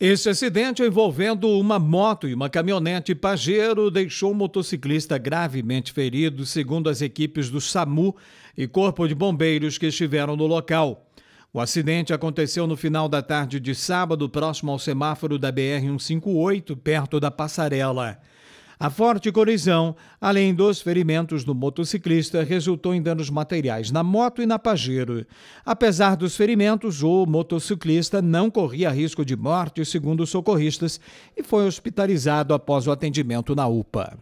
Este acidente envolvendo uma moto e uma caminhonete Pajero deixou o motociclista gravemente ferido, segundo as equipes do SAMU e Corpo de Bombeiros que estiveram no local. O acidente aconteceu no final da tarde de sábado, próximo ao semáforo da BR-158, perto da passarela. A forte colisão, além dos ferimentos do motociclista, resultou em danos materiais na moto e na Pajero. Apesar dos ferimentos, o motociclista não corria risco de morte, segundo os socorristas, e foi hospitalizado após o atendimento na UPA.